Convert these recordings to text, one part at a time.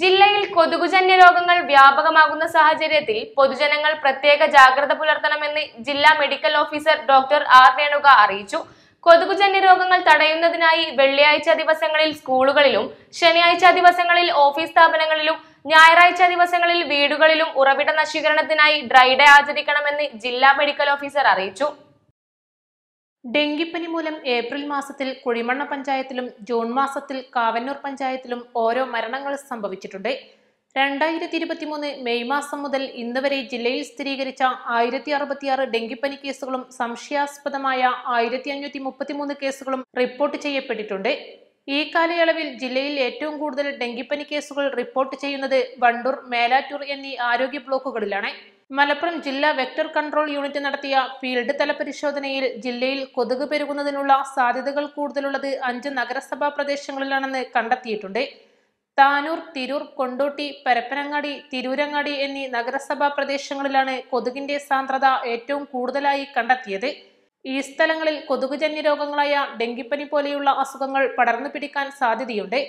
ജില്ലയിൽ കൊതുകുജന്യ രോഗങ്ങൾ വ്യാപകമാകുന്ന സാഹചര്യത്തിൽ പൊതുജനങ്ങൾ പ്രത്യേക ജാഗ്രത പുലർത്തണമെന്ന് ജില്ലാ medical officer doctor R Renuka അറിയിച്ചു കൊതുകുജന്യ രോഗങ്ങൾ തടയുന്നതിനായി വെള്ളിയാഴ്ച ദിവസങ്ങളിൽ സ്കൂളുകളിലും ശനിയാഴ്ച ദിവസങ്ങളിൽ ഓഫീസ് സ്ഥാപനങ്ങളിലും ഞായറാഴ്ച ദിവസങ്ങളിൽ വീടുകളിലും ഉറവിട നശീകരണത്തിനായി ഡ്രൈഡേ ആചരിക്കണമെന്ന് ജില്ലാ മെഡിക്കൽ ഓഫീസർ അറിയിച്ചു ഡെങ്കിപ്പനി മൂലം ഏപ്രിൽ മാസത്തിൽ കുഴിമണ്ണ പഞ്ചായത്തിലും ജൂൺ മാസത്തിൽ കാവന്നൂർ പഞ്ചായത്തിലും ഓരോ മരണങ്ങൾ സംഭവിച്ചിട്ടുണ്ട് രണ്ടായിരത്തി ഇരുപത്തി മൂന്ന് മെയ് മാസം മുതൽ ഇന്ന് വരെ ജില്ലയിൽ സ്ഥിരീകരിച്ച ആയിരത്തി അറുപത്തിയാറ് ഡെങ്കിപ്പനി കേസുകളും സംശയാസ്പദമായ ആയിരത്തി അഞ്ഞൂറ്റി മുപ്പത്തിമൂന്ന് കേസുകളും റിപ്പോർട്ട് ചെയ്യപ്പെട്ടിട്ടുണ്ട് ഈ കാലയളവിൽ ജില്ലയിൽ ഏറ്റവും കൂടുതൽ ഡെങ്കിപ്പനി കേസുകൾ റിപ്പോർട്ട് ചെയ്യുന്നത് വണ്ടൂർ മേലാറ്റൂർ എന്നീ ആരോഗ്യ ബ്ലോക്കുകളിലാണ് മലപ്പുറം ജില്ലാ വെക്ടർ കൺട്രോൾ യൂണിറ്റ് നടത്തിയ ഫീൽഡ് തല പരിശോധനയിൽ ജില്ലയിൽ കൊതുക് പെരുകുന്നതിനുള്ള സാധ്യതകൾ കൂടുതലുള്ളത് അഞ്ച് നഗരസഭാ പ്രദേശങ്ങളിലാണെന്ന് കണ്ടെത്തിയിട്ടുണ്ട് താനൂർ തിരൂർ കൊണ്ടോട്ടി പരപ്പനങ്ങാടി തിരൂരങ്ങാടി എന്നീ നഗരസഭാ പ്രദേശങ്ങളിലാണ് കൊതുകിന്റെ സാന്ദ്രത ഏറ്റവും കൂടുതലായി കണ്ടെത്തിയത് ഈ സ്ഥലങ്ങളിൽ കൊതുകുജന്യ രോഗങ്ങളായ ഡെങ്കിപ്പനി പോലെയുള്ള അസുഖങ്ങൾ പടർന്നു പിടിക്കാൻ സാധ്യതയുണ്ട്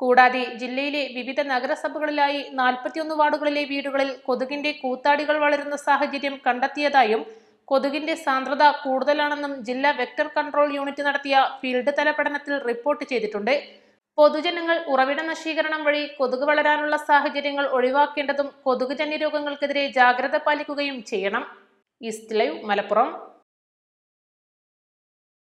കൂടാതെ ജില്ലയിലെ വിവിധ നഗരസഭകളിലായി നാൽപ്പത്തിയൊന്ന് വാർഡുകളിലെ വീടുകളിൽ കൊതുകിന്റെ കൂത്താടികൾ വളരുന്ന സാഹചര്യം കണ്ടെത്തിയതായും കൊതുകിന്റെ സാന്ദ്രത കൂടുതലാണെന്നും ജില്ലാ വെക്ടർ കൺട്രോൾ യൂണിറ്റ് നടത്തിയ ഫീൽഡ് തല പഠനത്തിൽ റിപ്പോർട്ട് ചെയ്തിട്ടുണ്ട് പൊതുജനങ്ങൾ ഉറവിട നശീകരണം വഴി കൊതുക് വളരാനുള്ള സാഹചര്യങ്ങൾ ഒഴിവാക്കേണ്ടതും കൊതുകുജന്യ രോഗങ്ങൾക്കെതിരെ ജാഗ്രത പാലിക്കുകയും ചെയ്യണം ഈസ്റ്റ് ലൈവ് മലപ്പുറം